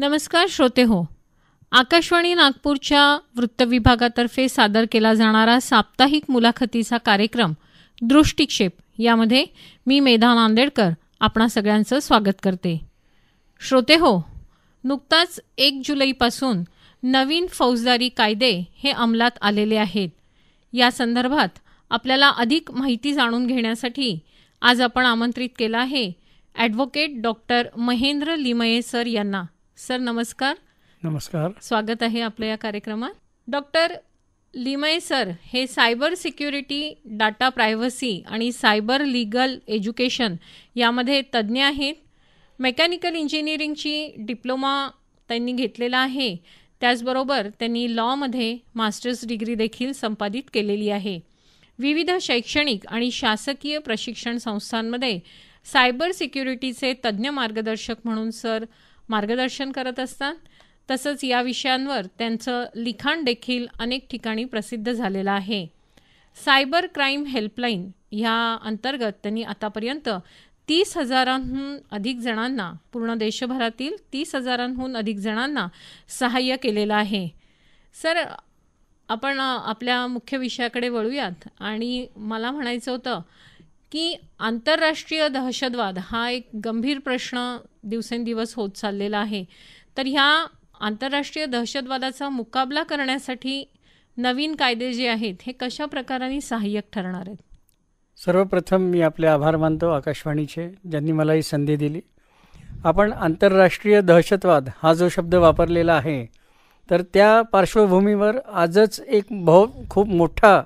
नमस्कार श्रोते हो आकाशवाणी नागपूरच्या वृत्तविभागातर्फे सादर केला जाणारा साप्ताहिक मुलाखतीचा कार्यक्रम दृष्टिक्षेप यामध्ये मी मेधा नांदेडकर आपणा सगळ्यांचं स्वागत करते श्रोते हो नुकताच एक जुलैपासून नवीन फौजदारी कायदे हे अंमलात आलेले आहेत या संदर्भात आपल्याला अधिक माहिती जाणून घेण्यासाठी आज आपण आमंत्रित केलं आहे advocate doctor Mahendra Limaye sir यांना सर नमस्कार नमस्कार स्वागत आहे आपल्या या कार्यक्रमात डॉक्टर लिमय सर हे सायबर सिक्युरिटी डाटा प्रायव्हसी आणि सायबर लीगल एज्युकेशन यामध्ये तज्ज्ञ आहेत मेकॅनिकल इंजिनिअरिंगची डिप्लोमा त्यांनी घेतलेला आहे त्याचबरोबर त्यांनी लॉमध्ये मास्टर्स डिग्री देखील संपादित केलेली आहे विविध शैक्षणिक आणि शासकीय प्रशिक्षण संस्थांमध्ये सायबर सिक्युरिटीचे तज्ज्ञ मार्गदर्शक म्हणून सर मार्गदर्शन करत असतात तसंच या विषयांवर त्यांचं लिखाण देखील अनेक ठिकाणी प्रसिद्ध झालेलं आहे सायबर क्राईम हेल्पलाईन ह्या अंतर्गत त्यांनी आतापर्यंत तीस हजारांहून अधिक जणांना पूर्ण देशभरातील तीस हजारांहून अधिक जणांना सहाय्य केलेलं आहे सर आपण आपल्या मुख्य विषयाकडे वळूयात आणि मला म्हणायचं होतं की आंतरराष्ट्रीय दहशतवाद हा एक गंभीर प्रश्न दिवसेंदिवस होत चाललेला आहे तर ह्या आंतरराष्ट्रीय दहशतवादाचा मुकाबला करण्यासाठी नवीन कायदे जे आहेत हे कशा प्रकाराने सहाय्यक ठरणार आहेत सर्वप्रथम मी आपले आभार मानतो आकाशवाणीचे ज्यांनी मला ही संधी दिली आपण आंतरराष्ट्रीय दहशतवाद हा जो शब्द वापरलेला आहे तर त्या पार्श्वभूमीवर आजच एक बहु खूप मोठा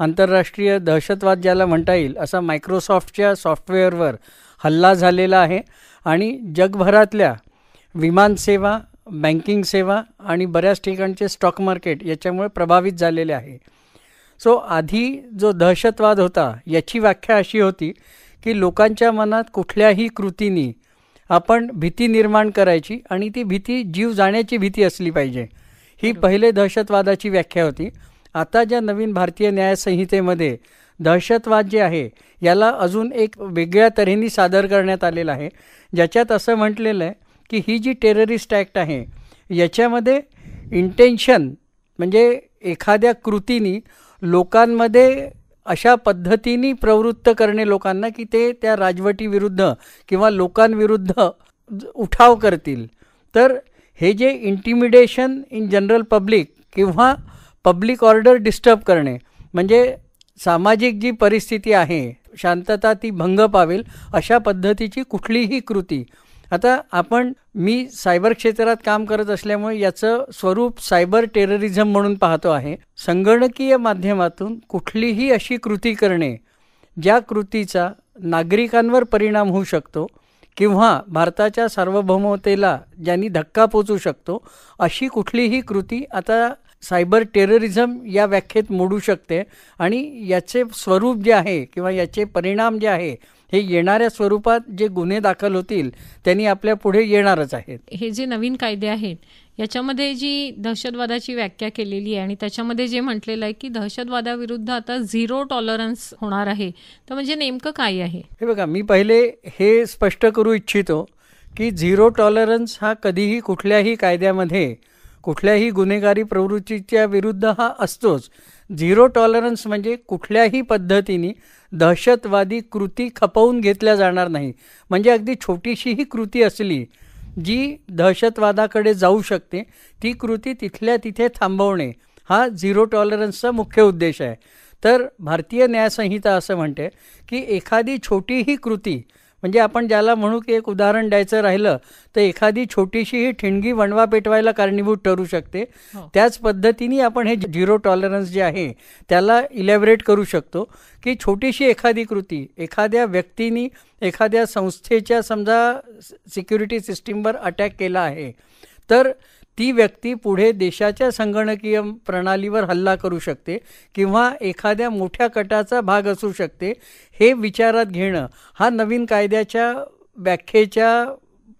आंतरराष्ट्रीय दहशतवाद ज्याला म्हणता येईल असा मायक्रोसॉफ्टच्या सॉफ्टवेअरवर हल्ला झालेला आहे आणि जगभरातल्या विमानसेवा बँकिंग सेवा आणि बऱ्याच ठिकाणचे स्टॉक मार्केट याच्यामुळे प्रभावित झालेले आहे सो आधी जो दहशतवाद होता याची व्याख्या अशी होती की लोकांच्या मनात कुठल्याही कृतीने आपण भीती निर्माण करायची आणि ती भीती जीव जाण्याची भीती असली पाहिजे ही पहिले दहशतवादाची व्याख्या होती आता ज्या नवीन भारतीय न्यायसंहितेमध्ये दहशतवाद जे आहे याला अजून एक वेगळ्या तऱ्हेने सादर करण्यात आलेला आहे ज्याच्यात असं म्हटलेलं आहे की ही जी टेररिस्ट ॲक्ट आहे याच्यामध्ये इंटेन्शन म्हणजे एखाद्या कृतीनी लोकांमध्ये अशा पद्धतीने प्रवृत्त करणे लोकांना की ते त्या राजवटीविरुद्ध किंवा लोकांविरुद्ध उठाव करतील तर हे जे इंटिमिडेशन इन जनरल पब्लिक किंवा पब्लिक ऑर्डर डिस्टर्ब करणे म्हणजे सामाजिक जी परिस्थिती आहे शांतता ती भंग पावेल अशा पद्धतीची कुठलीही कृती आता आपण मी सायबर क्षेत्रात काम करत असल्यामुळे याचं स्वरूप सायबर टेररिझम म्हणून पाहतो आहे संगणकीय माध्यमातून कुठलीही अशी कृती करणे ज्या कृतीचा नागरिकांवर परिणाम होऊ शकतो किंवा भारताच्या सार्वभौमतेला ज्यांनी धक्का पोचू शकतो अशी कुठलीही कृती आता सायबर टेररिझम या व्याख्येत मोडू शकते आणि याचे स्वरूप जे आहे किंवा याचे परिणाम जे आहे हे येणाऱ्या स्वरूपात जे गुन्हे दाखल होतील त्यांनी आपल्या पुढे येणारच आहेत हे जे नवीन कायदे आहेत याच्यामध्ये जी दहशतवादाची व्याख्या केलेली आहे आणि त्याच्यामध्ये जे म्हटलेलं आहे की दहशतवादाविरुद्ध आता झिरो टॉलरन्स होणार आहे तर म्हणजे नेमकं काय आहे हे बघा मी पहिले हे स्पष्ट करू इच्छितो की झिरो टॉलरन्स हा कधीही कुठल्याही कायद्यामध्ये कुठल्याही गुन्हेगारी प्रवृत्तीच्या विरुद्ध हा असतोच झिरो टॉलरन्स म्हणजे कुठल्याही पद्धतीने दहशतवादी कृती खपवून घेतल्या जाणार नाही म्हणजे अगदी छोटीशीही कृती असली जी दहशतवादाकडे जाऊ शकते ती कृती तिथल्या तिथे थांबवणे हा झिरो टॉलरन्सचा मुख्य उद्देश आहे तर भारतीय न्यायसंहिता असं म्हणते की एखादी छोटीही कृती म्हणजे आपण ज्याला म्हणू की एक उदाहरण द्यायचं राहिलं तर एखादी छोटीशी ही ठिणगी वणवा पेटवायला कारणीभूत ठरू शकते हो. त्याच पद्धतीने आपण हे झिरो टॉलरन्स जे आहे त्याला इलॅबरेट करू शकतो की छोटीशी एखादी कृती एखाद्या व्यक्तीनी एखाद्या संस्थेच्या समजा सिक्युरिटी सिस्टीमवर अटॅक केला आहे तर ती व्यक्ती पुढे देशाच्या संगणकीय प्रणालीवर हल्ला करू शकते किंवा एखाद्या मोठ्या कटाचा भाग असू शकते हे विचारात घेणं हा नवीन कायद्याच्या व्याख्येच्या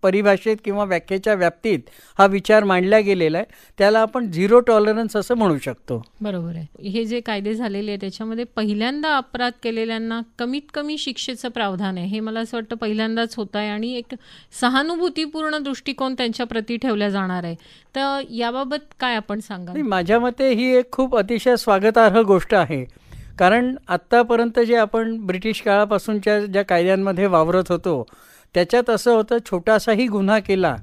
परिभाषेत किंवा व्याख्येच्या व्याप्तीत हा विचार मांडला गेलेला आहे त्याला आपण झिरो टॉलरन्स असं म्हणू शकतो बरोबर आहे हे जे कायदे झालेले आहे त्याच्यामध्ये पहिल्यांदा अपराध केलेल्यांना कमीत कमी शिक्षेचं प्रावधान आहे हे मला असं वाटतं पहिल्यांदाच होत आहे आणि एक सहानुभूतीपूर्ण दृष्टिकोन त्यांच्या प्रती ठेवला जाणार आहे तर याबाबत काय आपण सांगा माझ्या मते ही एक खूप अतिशय स्वागतार्ह गोष्ट आहे कारण आत्तापर्यंत जे आपण ब्रिटिश काळापासूनच्या ज्या कायद्यांमध्ये वावरत होतो त्याच्यात असं होतं छोटासाही गुन्हा केला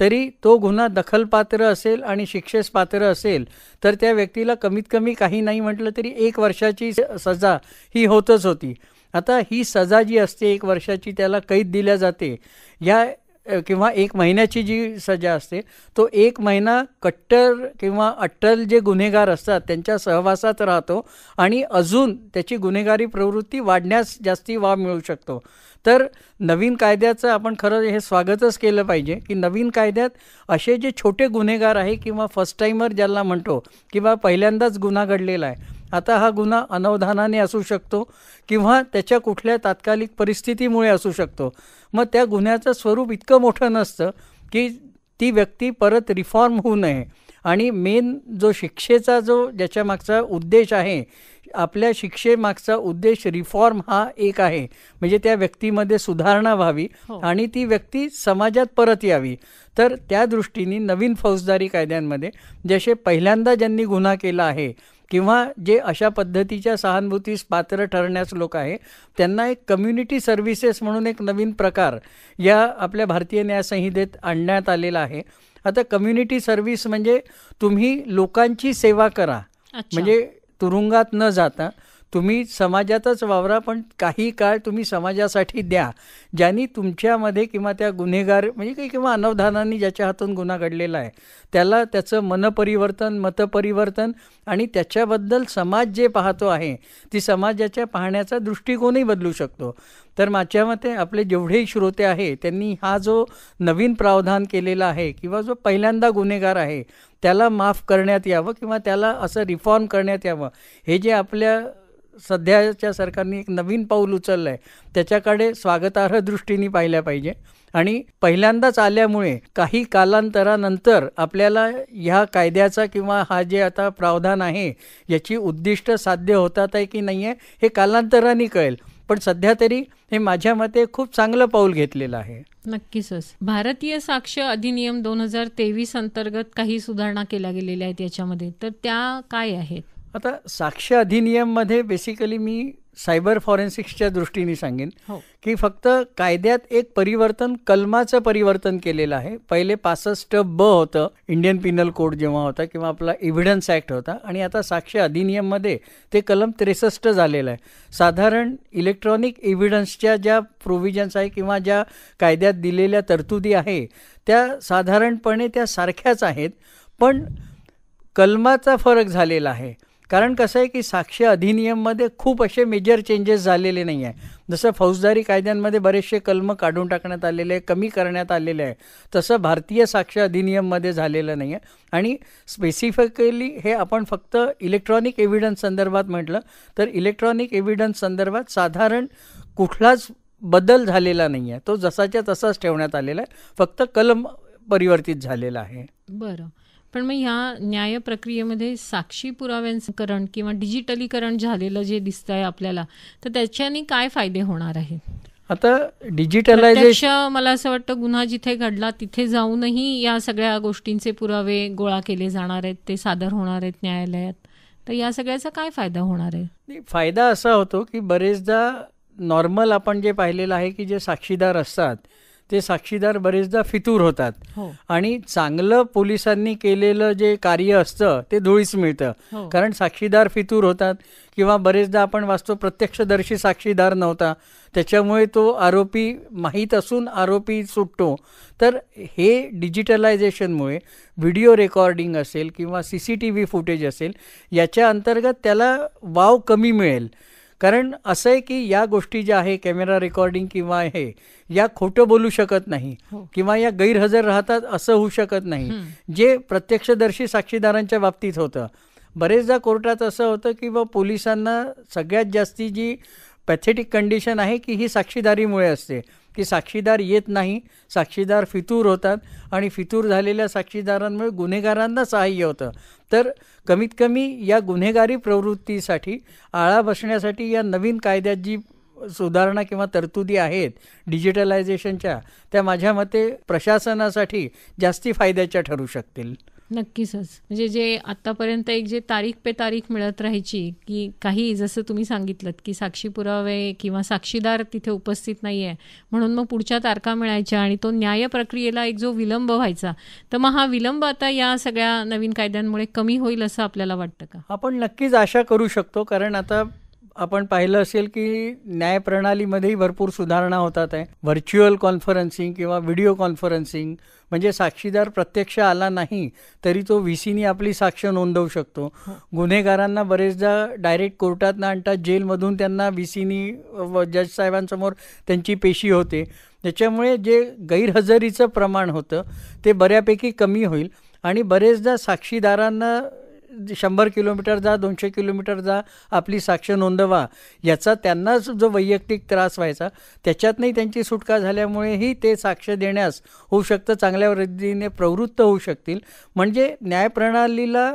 तरी तो गुन्हा दखलपात्र असेल आणि शिक्षेस पात्र असेल तर त्या व्यक्तीला कमीत कमी काही नाही म्हटलं तरी एक वर्षाची सजा ही होतच होती आता ही सजा जी असते एक वर्षाची त्याला कैद दिल्या जाते या किंवा एक महिन्याची जी सजा असते तो एक महिना कट्टर किंवा अट्टल जे गुन्हेगार असतात त्यांच्या सहवासात राहतो आणि अजून त्याची गुन्हेगारी प्रवृत्ती वाढण्यास जास्ती वाव मिळू शकतो तर नवीन कायद्याचं आपण खरं हे स्वागतच केलं पाहिजे की नवीन कायद्यात असे जे छोटे गुन्हेगार आहे किंवा फर्स्ट टाईमर ज्याला म्हणतो किंवा पहिल्यांदाच गुन्हा घडलेला आहे आता हा गुन्हा अनवधानाने असू शकतो किंवा त्याच्या कुठल्या तात्कालिक परिस्थितीमुळे असू शकतो मग त्या गुन्ह्याचं स्वरूप इतकं मोठं नसतं की ती व्यक्ती परत रिफॉर्म होऊ नये आणि मेन जो शिक्षेचा जो ज्याच्या मागचा उद्देश आहे आपल्या शिक्षेमागचा उद्देश रिफॉर्म हा एक आहे म्हणजे त्या व्यक्तीमध्ये सुधारणा व्हावी हो. आणि ती व्यक्ती समाजात परत यावी तर त्या दृष्टीने नवीन फौजदारी कायद्यांमध्ये जसे पहिल्यांदा ज्यांनी गुन्हा केला आहे किंवा जे अशा पद्धतीच्या सहानुभूतीस पात्र ठरण्यास लोक आहे त्यांना एक कम्युनिटी सर्व्हिसेस म्हणून एक नवीन प्रकार या आपल्या भारतीय न्यायसंहितेत आणण्यात आलेला आहे आता कम्युनिटी सर्व्हिस म्हणजे तुम्ही लोकांची सेवा करा म्हणजे तुरुंगात न जाता तुम्ही समाजातच वावरा पण काही काळ तुम्ही समाजासाठी द्या ज्यांनी तुमच्यामध्ये किंवा त्या गुन्हेगार म्हणजे काही किंवा अनवधानाने ज्याच्या हातून गुन्हा घडलेला आहे त्याला त्याचं मनपरिवर्तन मतपरिवर्तन आणि त्याच्याबद्दल समाज जे पाहतो आहे ती समाजाच्या पाहण्याचा दृष्टिकोनही बदलू शकतो तर माझ्या मते आपले जेवढे श्रोते आहे त्यांनी हा जो नवीन प्रावधान केलेला आहे किंवा जो पहिल्यांदा गुन्हेगार आहे त्याला माफ करण्यात यावं किंवा त्याला असं रिफॉर्म करण्यात यावं हे जे आपल्या सध्याच्या सरकारने एक नवीन पाऊल उचललं आहे त्याच्याकडे स्वागतार्ह दृष्टीने पाहिल्या पाहिजे आणि पहिल्यांदाच आल्यामुळे काही कालांतरानंतर आपल्याला ह्या कायद्याचा किंवा हा जे आता प्रावधान आहे याची उद्दिष्ट साध्य होतात आहे की नाही आहे हे कालांतराने कळेल पण सध्या तरी हे माझ्या मते खूप चांगलं पाऊल घेतलेलं आहे नक्कीच भारतीय साक्ष अधिनियम दोन हजार तेवीस अंतर्गत काही सुधारणा केल्या गेलेल्या आहेत याच्यामध्ये तर त्या काय आहेत आता साक्ष अधिनियममध्ये बेसिकली मी सायबर फॉरेन्सिक्सच्या दृष्टीने सांगेन हो. की फक्त कायद्यात एक परिवर्तन कलमाचं परिवर्तन केलेलं आहे पहिले पासष्ट ब होतं इंडियन पिनल कोड जेव्हा होता किंवा आपला इव्हिडन्स ॲक्ट होता आणि आता साक्ष अधिनियममध्ये ते कलम त्रेसष्ट झालेलं आहे साधारण इलेक्ट्रॉनिक एव्हिडन्सच्या ज्या प्रोव्हिजन्स आहे किंवा ज्या कायद्यात दिलेल्या तरतुदी आहे त्या साधारणपणे त्या सारख्याच आहेत पण कलमाचा फरक झालेला आहे कारण कसं आहे की साक्ष अधिनियममध्ये खूप असे मेजर चेंजेस झालेले नाही आहे जसं फौजदारी कायद्यांमध्ये बरेचसे कलम काढून टाकण्यात आलेले आहे कमी करण्यात आलेले आहे तसं भारतीय साक्ष अधिनियममध्ये झालेलं नाही आहे आणि स्पेसिफिकली हे आपण फक्त इलेक्ट्रॉनिक एव्हिडन्स संदर्भात म्हटलं तर इलेक्ट्रॉनिक एव्हिडन्स संदर्भात साधारण कुठलाच बदल झालेला नाही आहे तो जसाच्या तसाच ठेवण्यात आलेला आहे फक्त कलम परिवर्तित झालेला आहे बरं पण मग ह्या न्याय प्रक्रियेमध्ये साक्षी पुराव्यांकरण किंवा डिजिटलीकरण झालेलं जे दिसत आहे आपल्याला तर त्याच्याने काय फायदे होणार आहेत आता डिजिटलायझेशन मला असं वाटतं गुन्हा जिथे घडला तिथे जाऊनही या सगळ्या गोष्टींचे पुरावे गोळा केले जाणार आहेत ते सादर होणार आहेत न्यायालयात तर या सगळ्याचा काय फायदा होणार आहे फायदा असा होतो की बरेचदा नॉर्मल आपण जे पाहिलेलं आहे की जे साक्षीदार असतात ते साक्षीदार बरेचदा फितूर होतात हो. आणि चांगलं पोलिसांनी केलेलं जे कार्य असतं ते धुळीच मिळतं हो. कारण साक्षीदार फितूर होतात किंवा बरेचदा आपण वाचतो प्रत्यक्षदर्शी साक्षीदार नव्हता त्याच्यामुळे तो आरोपी माहीत असून आरोपी सुटतो तर हे डिजिटलायझेशनमुळे व्हिडिओ रेकॉर्डिंग असेल किंवा C C T V footage असेल याच्या अंतर्गत त्याला वाव कमी मिळेल कारण असं आहे की या गोष्टी ज्या आहे कॅमेरा रेकॉर्डिंग किंवा हे या खोटं बोलू शकत नाही हो. किंवा या गैरहजर राहतात असं होऊ शकत नाही जे प्रत्यक्षदर्शी साक्षीदारांच्या बाबतीत होतं बरेचदा कोर्टात असं होतं की व पोलिसांना सगळ्यात जास्ती जी पॅथेटिक कंडिशन आहे की ही साक्षीदारीमुळे असते की साक्षीदार येत नाही साक्षीदार फितूर होतात आणि फितूर झालेल्या साक्षीदारांमुळे गुन्हेगारांना सहाय्य होतं तर कमीत कमी या गुन्हेगारी प्रवृत्तीसाठी आळा बसण्यासाठी या नवीन कायद्यात जी सुधारणा किंवा तरतुदी आहेत डिजिटलायझेशनच्या त्या माझ्या मते प्रशासनासाठी जास्ती फायद्याच्या ठरू शकतील नक्कीच म्हणजे जे आतापर्यंत एक जे तारीख पे तारीख मिळत राहायची की काही जसं तुम्ही सांगितलं की साक्षी पुरावे किंवा साक्षीदार तिथे उपस्थित नाही आहे म्हणून मग पुढच्या तारखा मिळायच्या आणि तो न्याय प्रक्रियेला एक जो विलंब व्हायचा तर मग हा विलंब आता या सगळ्या नवीन कायद्यांमुळे कमी होईल असं आपल्याला वाटतं का आपण नक्कीच आशा करू शकतो कारण आता आपण पाहिलं असेल की न्यायप्रणालीमध्येही भरपूर सुधारणा होतात आहे व्हर्च्युअल कॉन्फरन्सिंग किंवा व्हिडिओ कॉन्फरन्सिंग म्हणजे साक्षीदार प्रत्यक्ष आला नाही तरी तो व्ही सीनी आपली साक्ष नोंदवू शकतो गुन्हेगारांना बरेचदा डायरेक्ट कोर्टात न आणतात जेलमधून त्यांना व्ही सीनी जज साहेबांसमोर त्यांची पेशी होते त्याच्यामुळे जे गैरहजेरीचं प्रमाण होतं ते बऱ्यापैकी कमी होईल आणि बरेचदा साक्षीदारांना शंभर किलोमीटर जा दोनशे किलोमीटर जा आपली साक्ष नोंदवा याचा त्यांनाच जो वैयक्तिक त्रास व्हायचा त्याच्यातनंही त्यांची सुटका झाल्यामुळेही ते साक्ष देण्यास होऊ शकतं चांगल्या वृद्धीने प्रवृत्त होऊ शकतील म्हणजे न्यायप्रणालीला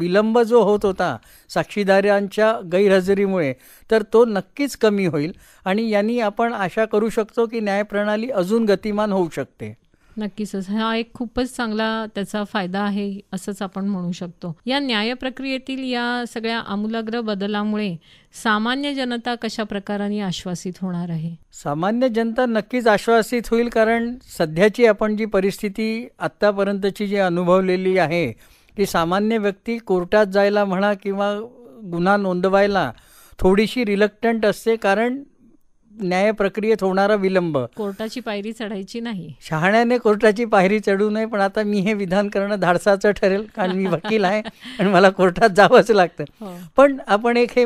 विलंब जो होत होता साक्षीदारांच्या गैरहजेरीमुळे तर तो नक्कीच कमी होईल आणि यांनी आपण आशा करू शकतो की न्यायप्रणाली अजून गतिमान होऊ शकते नक्कीच हा एक खूपच चांगला त्याचा फायदा आहे असंच आपण म्हणू शकतो या न्याय प्रक्रियेतील या सगळ्या आमूलाग्र बदलामुळे सामान्य जनता कशा प्रकाराने आश्वासित होणार आहे सामान्य जनता नक्कीच आश्वासित होईल कारण सध्याची आपण जी परिस्थिती आत्तापर्यंतची जी अनुभवलेली आहे की सामान्य व्यक्ती कोर्टात जायला म्हणा किंवा गुन्हा नोंदवायला थोडीशी रिलक्टंट असते कारण न्याय प्रक्रियेत होणारा विलंब कोर्टाची पायरी चढायची नाही शहाण्याने कोर्टाची पायरी चढू नये पण आता मी हे विधान करणं धाडसाचं ठरेल कारण मी वकील आहे आणि मला कोर्टात जावंच लागतं हो. पण आपण एक हे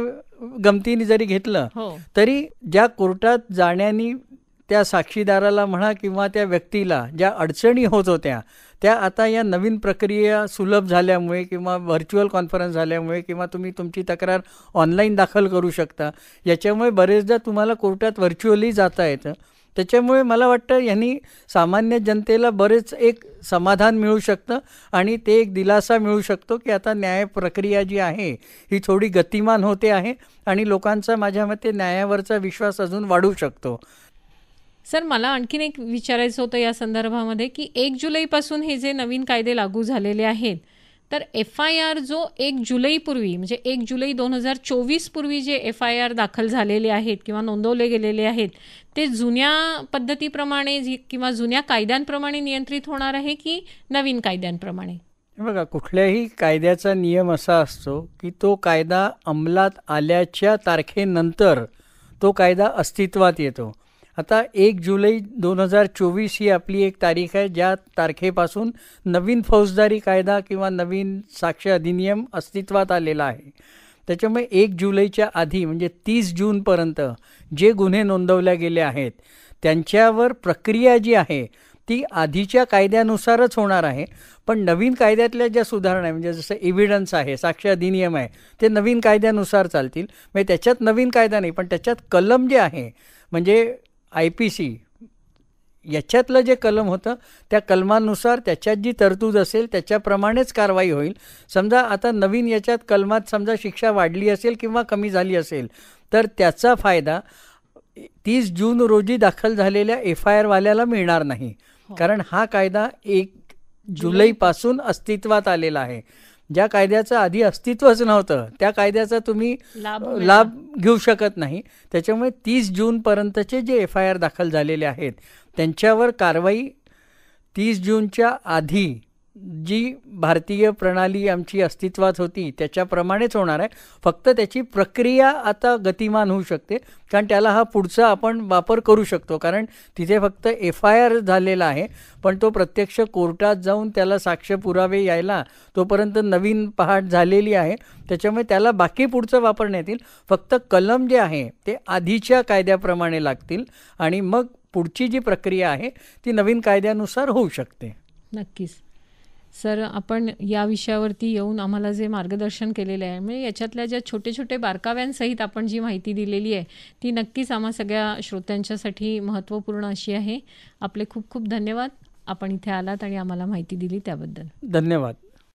गमतीने जरी घेतलं हो. तरी ज्या कोर्टात जाण्यानी त्या साक्षीदाराला म्हणा किंवा त्या व्यक्तीला ज्या अडचणी होत होत्या त्या आता या नवीन प्रक्रिया सुलभ झाल्यामुळे किंवा व्हर्च्युअल कॉन्फरन्स झाल्यामुळे किंवा तुम्ही तुमची तक्रार ऑनलाईन दाखल करू शकता याच्यामुळे बरेचदा तुम्हाला कोर्टात व्हर्च्युअली जाता येतं त्याच्यामुळे मला वाटतं ह्यांनी सामान्य जनतेला बरेच एक समाधान मिळू शकतं आणि ते एक दिलासा मिळू शकतो की आता न्याय प्रक्रिया जी आहे ही थोडी गतिमान होते आहे आणि लोकांचा माझ्या मते न्यायावरचा विश्वास अजून वाढू शकतो सर मला आणखीन एक विचारायचं होतं या संदर्भामध्ये की एक जुलैपासून हे जे नवीन कायदे लागू झालेले आहेत तर एफ आय आर जो एक जुलैपूर्वी म्हणजे एक जुलै दोन हजार चोवीसपूर्वी पूर्वी जे एफ आय आर दाखल झालेले आहेत किंवा नोंदवले गेलेले आहेत ते जुन्या पद्धतीप्रमाणे किंवा जुन्या कायद्यांप्रमाणे नियंत्रित होणार आहे की नवीन कायद्यांप्रमाणे बघा कुठल्याही कायद्याचा नियम असा असतो की तो कायदा अंमलात आल्याच्या तारखेनंतर तो कायदा अस्तित्वात येतो आता एक जुलै दोन हजार चोवीस ही आपली एक तारीख आहे ज्या तारखेपासून नवीन फौजदारी कायदा किंवा नवीन साक्ष अधिनियम अस्तित्वात आलेला आहे त्याच्यामुळे एक जुलैच्या आधी म्हणजे तीस जूनपर्यंत जे गुन्हे नोंदवल्या गेले आहेत त्यांच्यावर प्रक्रिया जी आहे ती आधीच्या कायद्यानुसारच होणार आहे पण नवीन कायद्यातल्या ज्या सुधारणा आहे म्हणजे जसं एव्हिडन्स आहे साक्ष अधिनियम आहे ते नवीन कायद्यानुसार चालतील म्हणजे त्याच्यात नवीन कायदा नाही पण त्याच्यात कलम जे आहे म्हणजे आय पी सी याच्यातलं जे कलम होतं त्या कलमानुसार त्याच्यात जी तरतूद असेल त्याच्याप्रमाणेच कारवाई होईल समजा आता नवीन याच्यात कलमात समजा शिक्षा वाढली असेल किंवा कमी झाली असेल तर त्याचा फायदा तीस जून रोजी दाखल झालेल्या एफ आय आरवाल्याला मिळणार नाही हो. कारण हा कायदा एक जुलैपासून अस्तित्वात आलेला आहे ज्या कायद्याचं आधी अस्तित्वच नव्हतं त्या कायद्याचा तुम्ही लाभ घेऊ शकत नाही त्याच्यामुळे तीस जूनपर्यंतचे जे एफ आय आर दाखल झालेले आहेत त्यांच्यावर कारवाई तीस जूनच्या आधी जी भारतीय प्रणाली आमची अस्तित्वात होती त्याच्याप्रमाणेच होणार आहे फक्त त्याची प्रक्रिया आता गतिमान होऊ शकते कारण त्याला हा पुढचा आपण वापर करू शकतो कारण तिथे फक्त एफ आय आर झालेला आहे पण तो प्रत्यक्ष कोर्टात जाऊन त्याला साक्ष पुरावे यायला तोपर्यंत नवीन पहाट झालेली आहे त्याच्यामुळे त्याला बाकी पुढचं वापरण्यात येईल फक्त कलम जे आहे ते आधीच्या कायद्याप्रमाणे लागतील आणि मग पुढची जी प्रक्रिया आहे ती नवीन कायद्यानुसार होऊ शकते नक्कीच सर आपण या विषयावरती येऊन आम्हाला जे मार्गदर्शन केलेलं आहे म्हणजे याच्यातल्या ज्या छोटे छोटे बारकाव्यांसहित आपण जी माहिती दिलेली आहे ती नक्कीच आम्हा सगळ्या श्रोत्यांच्यासाठी महत्त्वपूर्ण अशी आहे आपले खूप खूप धन्यवाद आपण इथे आलात आणि आम्हाला माहिती दिली त्याबद्दल धन्यवाद